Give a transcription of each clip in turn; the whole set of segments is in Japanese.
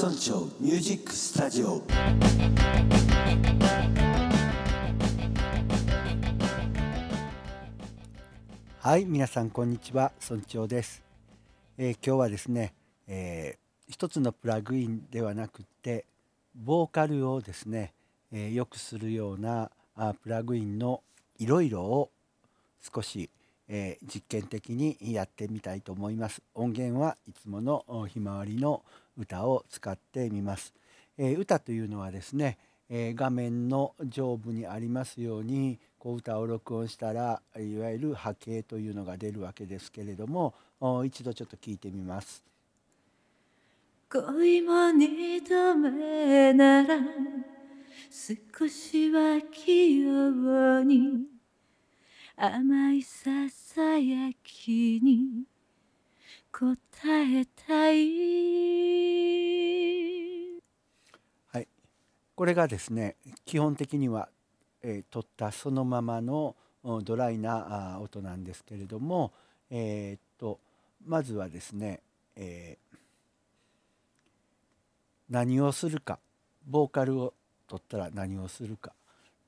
村長ミュージックスタジオはい皆さんこんにちは村長です、えー、今日はですね、えー、一つのプラグインではなくてボーカルをですね、えー、よくするようなあプラグインのいろいろを少しえー、実験的にやってみたいと思います。音源はいつものひまわりの歌を使ってみます。えー、歌というのはですね、えー、画面の上部にありますようにこう歌を録音したらいわゆる波形というのが出るわけですけれども一度ちょっと聞いてみます。恋も認めなら少しは器用に甘いささやきに答えたい、はい、これがですね基本的には、えー、取ったそのままのドライな音なんですけれども、えー、っとまずはですね、えー、何をするかボーカルを取ったら何をするか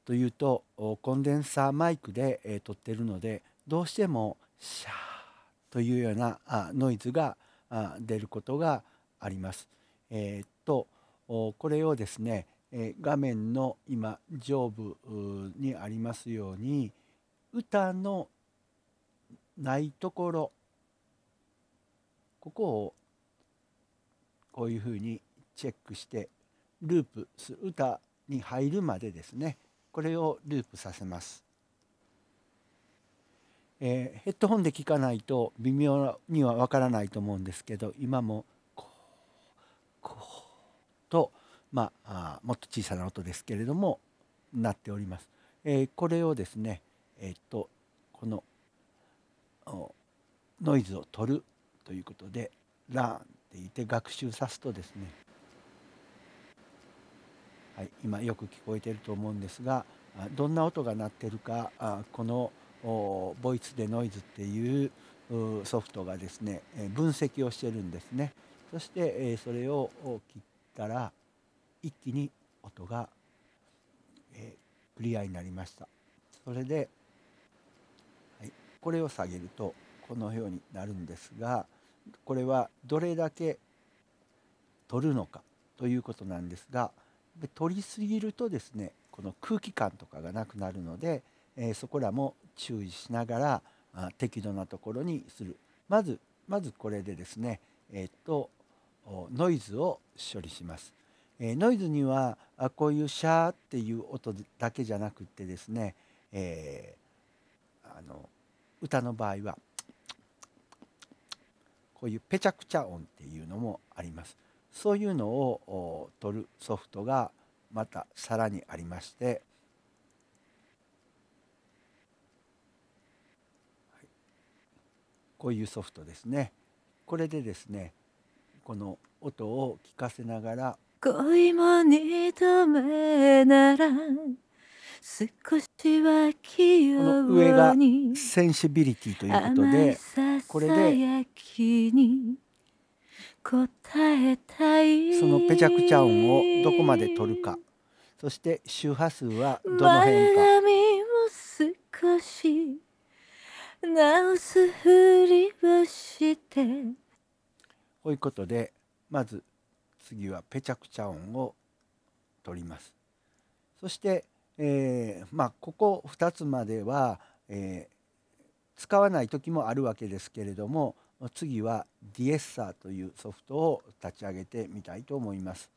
というとコンデンサーマイクで、えー、撮ってるのでどうしてもシャーというようなノイズが出ることがあります。えー、っとこれをですね画面の今上部にありますように歌のないところここをこういうふうにチェックしてループ歌に入るまでですねこれをループさせます。えー、ヘッドホンで聞かないと微妙にはわからないと思うんですけど今もこうこうと、まあ、もっと小さな音ですけれどもなっております。えー、これをですね、えー、っとこのノイズを取るということで「ラーン」って言って学習さすとですね、はい、今よく聞こえてると思うんですがどんな音が鳴ってるかこの「ボイスでノイズっていうソフトがですね分析をしてるんですねそしてそれを切ったら一気に音がクリアになりましたそれで、はい、これを下げるとこのようになるんですがこれはどれだけ取るのかということなんですが取りすぎるとですねこの空気感とかがなくなるので、えー、そこらも注意しながら適度なところにするまずまずこれでですねえっとノイズを処理します。えノイズにはあこういうシャーっていう音だけじゃなくってですね、えー、あの歌の場合はこういうペチャクチャ音っていうのもあります。そういうのを取るソフトがまたさらにありましてこういうソフトですねこれでですねこの音を聞かせながら恋も認めなら少しは器用に上がセンシビリティということでこれでそのペチャクチャ音をどこまで取るかそして周波数はどの辺か。直すふりをしてこういうことでまず次はペチャクチャ音を取ります。そして、えー、まあ、ここ二つまでは、えー、使わない時もあるわけですけれども次はディエッサーというソフトを立ち上げてみたいと思います。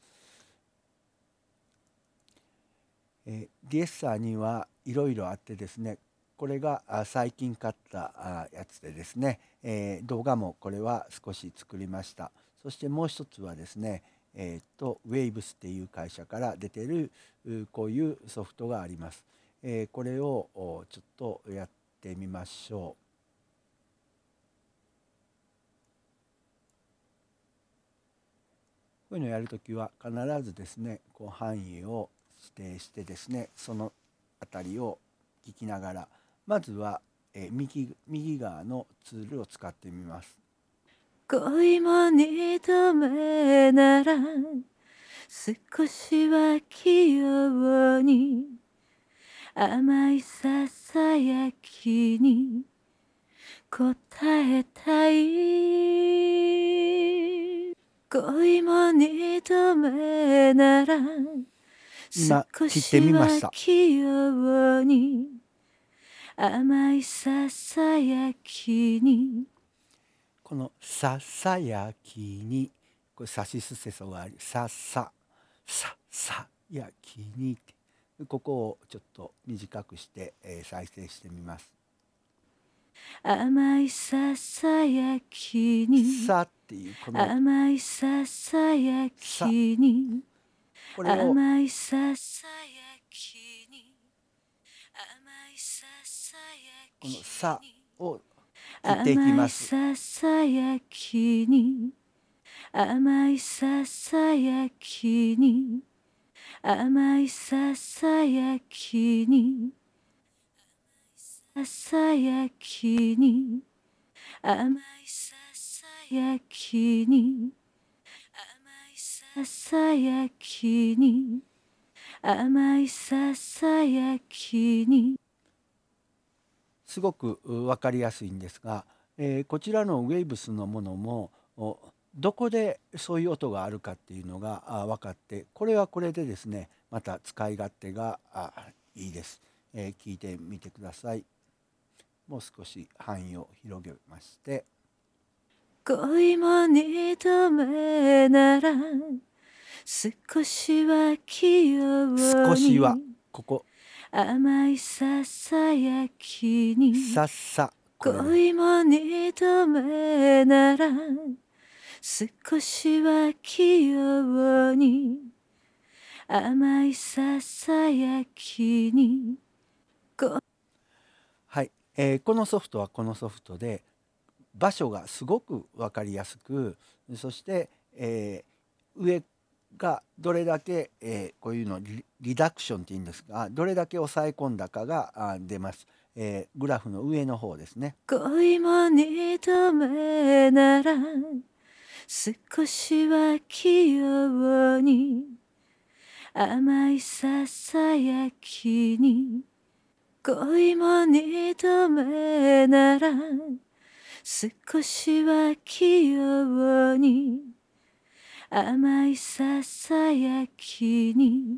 えー、ディエッサーにはいろいろあってですねこれが最近買ったやつでですね、えー、動画もこれは少し作りましたそしてもう一つはですねえー、っと Waves っていう会社から出てるうこういうソフトがあります、えー、これをちょっとやってみましょうこういうのをやるときは必ずですねこう範囲を指定してですねそのあたりを聞きながらまずは、えー、右右側のツールを使ってみます。恋も認めなら少しは器用に甘いささやきに答えたい恋も認めなら少しは器用に甘いささやきにこの「ささやきに」これ「さしすせそ」があり「ささ」「ささやきに」ここをちょっと短くして、えー、再生してみます。甘いささやきに「さ」っていうこの甘いささやきに甘いささやきにこの「さ」を切っていきます。甘いささきに甘いささやきに甘いささやきにささやきに甘いささやきに甘いささやきに甘いささやきにすごく分かりやすいんですが、えー、こちらのウェイブスのものもどこでそういう音があるかっていうのが分かってこれはこれでですねまた使い勝手がいいです、えー、聞いてみてくださいもう少し範囲を広げまして恋も認めなら少しは器用に少しはここ甘いささやきにささ恋も二度目なら少しは器用に甘いささやきにはい、えー、このソフトはこのソフトで場所がすごく分かりやすくそして、えー、上がどれだけ、えー、こういうのリリダクションっていうんですかどれだけ抑え込んだかがあ出ます、えー、グラフの上の方ですね恋も認めなら少しは器用に甘いささやきに恋も認めなら少しは器用に甘いささやきに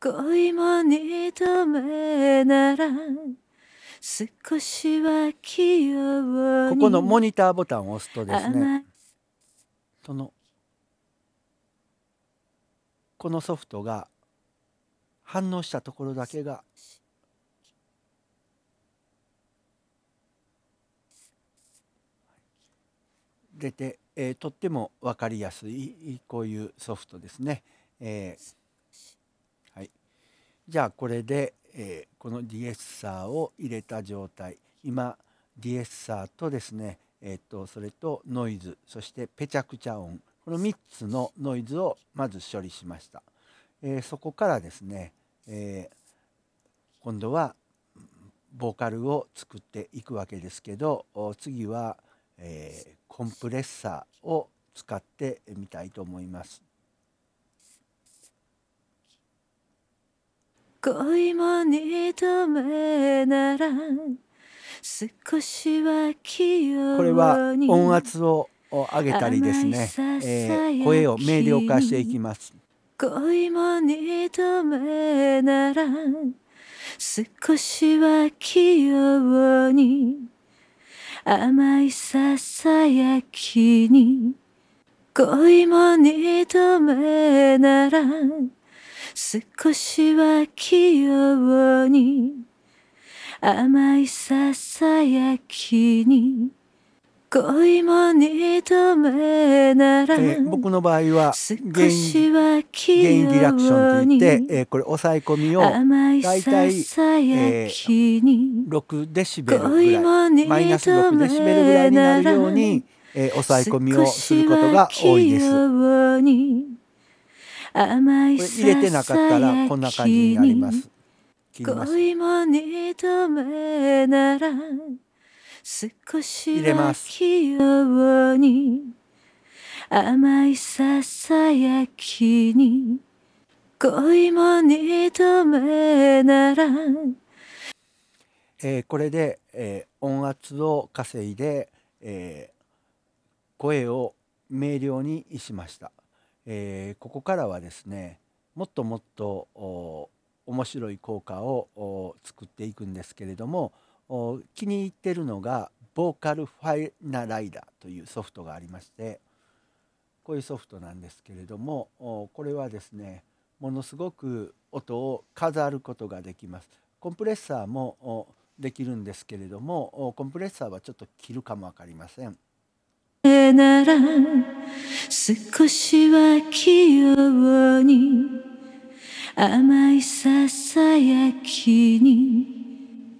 恋も度めなら少しは器用ここのモニターボタンを押すとですねそのこのソフトが反応したところだけが出てえー、とっても分かりやすいこういうソフトですね。えー、はい、じゃあこれで、えー、このディエッサーを入れた状態今ディエッサーとですね、えーと、それとノイズそしてペチャクチャ音この3つのノイズをまず処理しました。えそこからですね、え今度はボーカルを作っていくわけですけど次は、えー、コンプレッサーを使ってみたいと思います。恋も認めなら少しはこれは音圧を上げたりですね、えー、声を明瞭化していきます恋も認めなら少しは器用に甘いささやきに恋も二度目なら少しは器用に甘いささやきに恋も認めなら、えー、僕の場合は原因リラクションといって、えー、これ抑え込みを大体、えー、6デシベルぐらいマイナス6デシベルぐらいになるように、えー、抑え込みをすることが多いです。これ入れてなかったらこんな感じになります。ます恋も認めなら少しだけように甘いささやきに恋も認めならえー、これで、えー、音圧を稼いで、えー、声を明瞭にしました、えここからはですねもっともっと面白い効果を作っていくんですけれども気に入ってるのがボーカルファイナライダーというソフトがありましてこういうソフトなんですけれどもこれはですねものすごく音を飾ることができますコンプレッサーもできるんですけれどもコンプレッサーはちょっと切るかも分かりません。なら少しは器用に甘いささやきに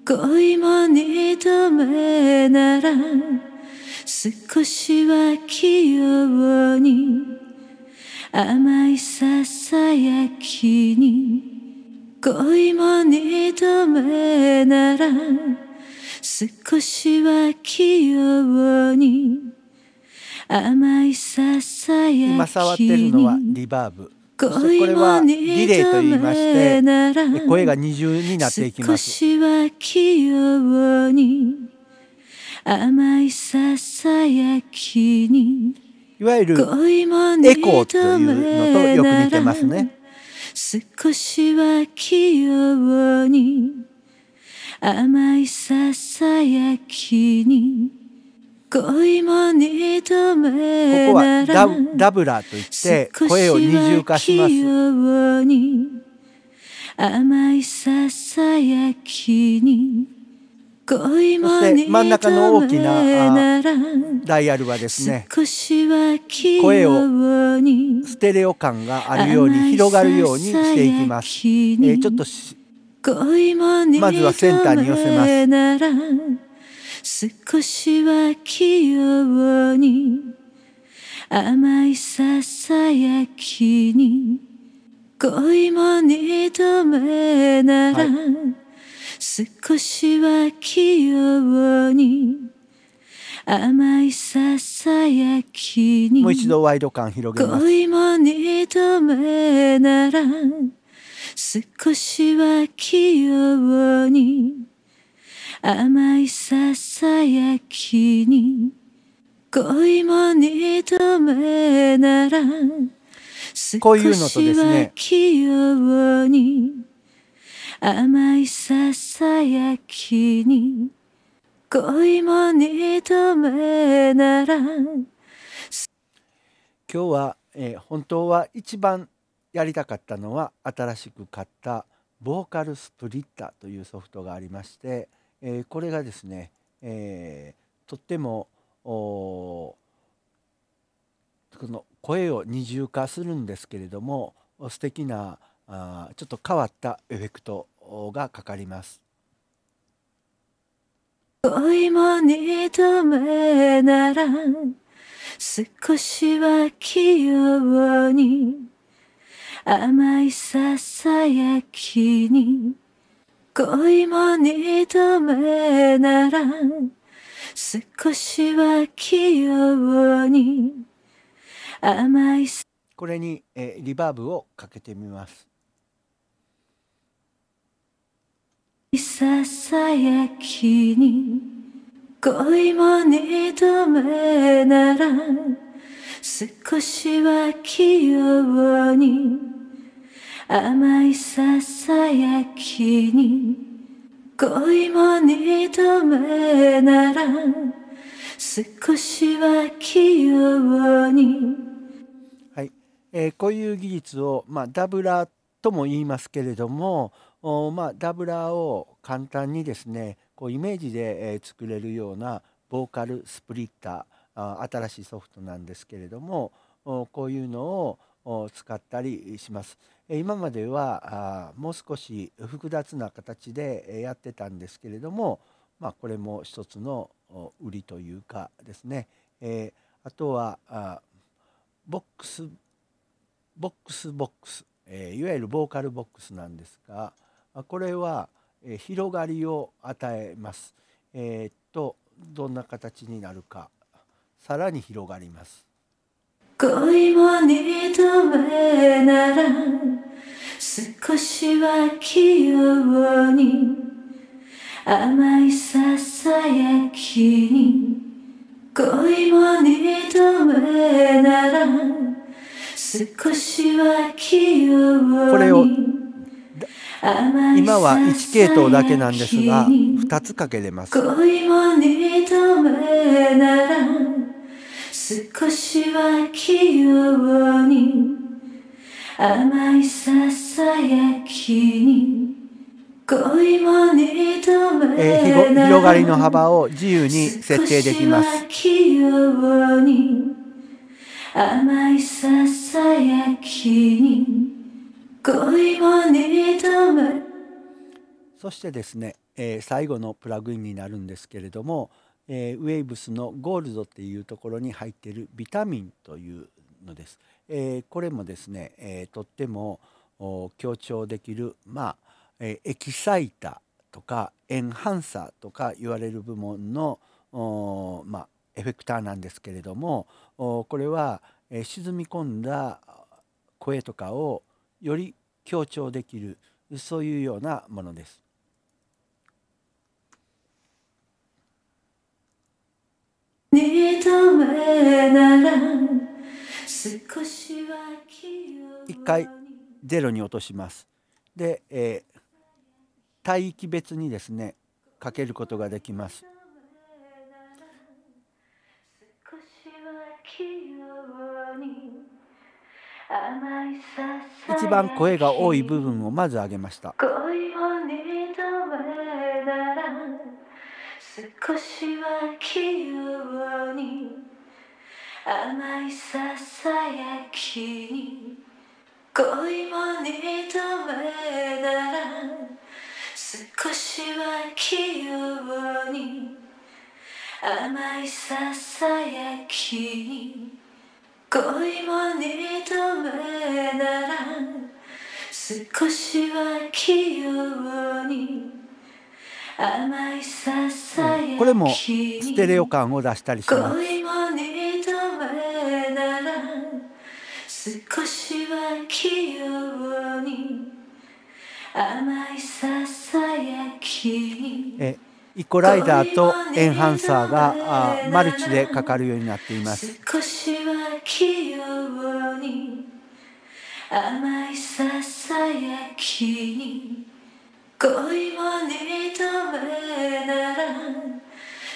恋も二度目なら少しは器用に甘いささやきに恋も二度目なら少しは器用に甘いささやきに今触ってるのはリバーブこれはリレーと言いまして声が二重になっていきます少は器用に甘いささやきにいわゆるエコーというのとよく似てますね少しは器用に甘いささやきに恋も認めここはダダブラーといって声を二重化します甘いささやきにそして真ん中の大きなダイヤルはですね声をステレオ感があるように広がるようにしていきます、えー、ちょっとまずはセンターに寄せます少しは器用に甘いささやきに恋も度目なら、はい、少しは器用に甘いささやきにもう一度ワイド感広げます恋も度目なら少しは器用に甘いささやきに恋も二度目ならこういうのとですね甘いささやきに恋も二度目なら今日は、えー、本当は一番やりたかったのは新しく買ったボーカルスプリッターというソフトがありましてえー、これがですね、えー、とってもこの声を二重化するんですけれども素敵なあちょっと変わったエフェクトがかかります。恋も認めなら少しは器用に甘いささやきに恋も認めなら少しは器用に甘いこれに、えリバーブをかけてみますささやきに恋も認めなら少しは器用に甘いささやきに恋も二度目なら少しは器用にはい、えー、こういう技術を、まあ、ダブラーとも言いますけれどもお、まあ、ダブラーを簡単にですねこうイメージで、えー、作れるようなボーカルスプリッターあ新しいソフトなんですけれどもこういうのを使ったりします。今まではもう少し複雑な形でやってたんですけれども、まあ、これも一つの売りというかですね、あとはボックスボックスボックス、いわゆるボーカルボックスなんですがこれは広がりを与えます。えー、とどんな形になるかさらに広がります。恋認めなら少しは器用に甘いささやきに恋も二度目なら少しは器用にこれを今は1系統だけなんですが2つかけれます恋も二度目なら少しは器用に甘いささやきに恋も認めえー、広がりの幅を自由に設定できます甘いささやきに恋も認めそしてですね、えー、最後のプラグインになるんですけれども、えー、ウェイブスのゴールドっていうところに入っているビタミンというのです。えー、これもですね、えー、とってもお強調できる、まあえー、エキサイターとかエンハンサーとか言われる部門の、お、まあ、エフェクターなんですけれどもおこれは、えー、沈み込んだ声とかをより強調できるそういうようなものです。にめなら少しは一回ゼロに落としますで、えー、帯域別にですねかけることができます一番声が多い部分をまず上げました少しは器用に甘いささやきに恋も認めなら少しは器用に甘いささやきに恋も認めなら少しは器用に甘いささやきこれもステレオ感を出したりします少しは器用に甘いささやきにえイコライダーとエンハンサーがあマルチでかかるようになっています少しは器用に甘いささやきに恋も認めなら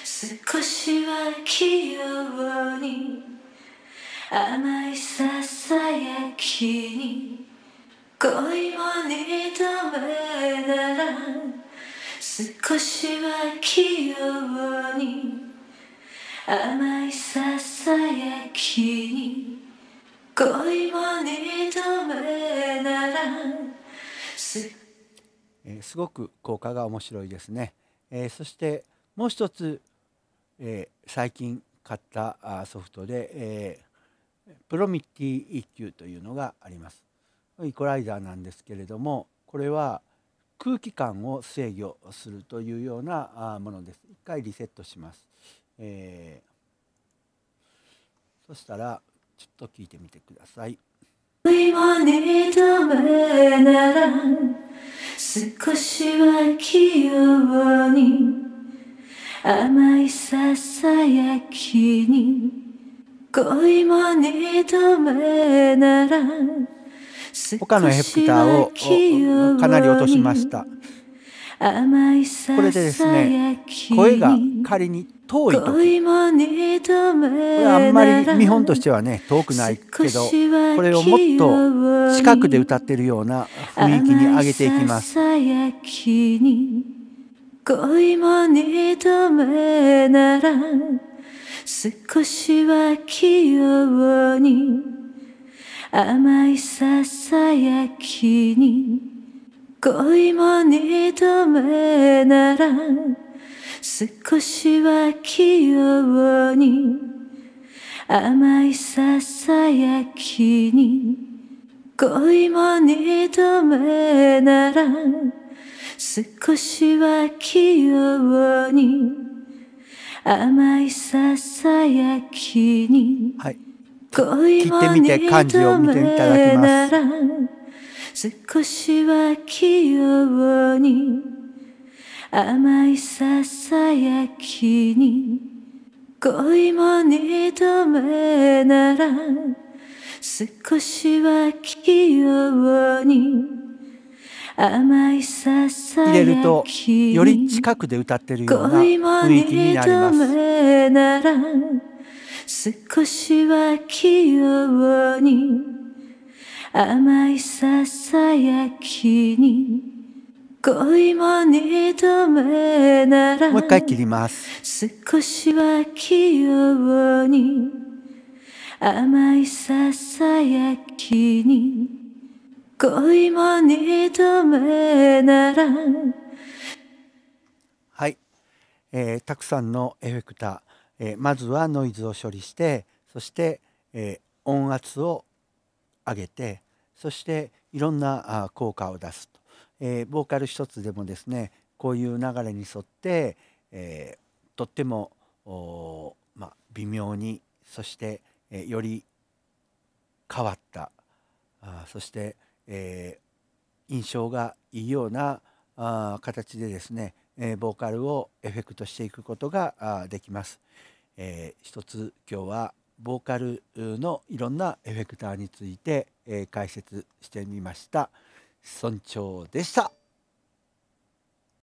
少しは器用に甘いささやきに恋も認めなら少しは器用に甘いささやきに恋も認めならす,、えー、すごく効果が面白いですね、えー、そしてもう一つ、えー、最近買ったソフトで、えープロミティ EQ というのがあります。イコライザーなんですけれどもこれは空気感を制御するというようなものです。一回リセットします。えー、そしたらちょっと聞いてみてください。少しは器用に甘いささやきに恋も認めなら他のエフェクターをかなり落としましたこれでですね声が仮に遠い時これあんまり見本としてはね遠くないけどこれをもっと近くで歌ってるような雰囲気に上げていきます恋も認めならん少しは器用に甘いささやきに恋も度めなら少しは器用に甘いささやきに恋も度めなら少しは器用に甘いささやきに恋を認めなら、少しは器用に甘いささやきに恋も認めなら少しは器用に入れるとより近くで歌ってるような雰囲気になります少しは器用に甘いささやきに恋も二度目ならもう一回切ります少しは器用に甘いささやきに恋も認めならはい、えー、たくさんのエフェクター、えー、まずはノイズを処理してそして、えー、音圧を上げてそしていろんなあ効果を出すと、えー、ボーカル一つでもですねこういう流れに沿って、えー、とってもお、まあ、微妙にそして、えー、より変わったあそしてえー、印象がいいようなあ形でですね、えー、ボーカルをエフェクトしていくことができます。えー、一つ今日はボーカルのいろんなエフェクターについて、えー、解説してみました。村長でした。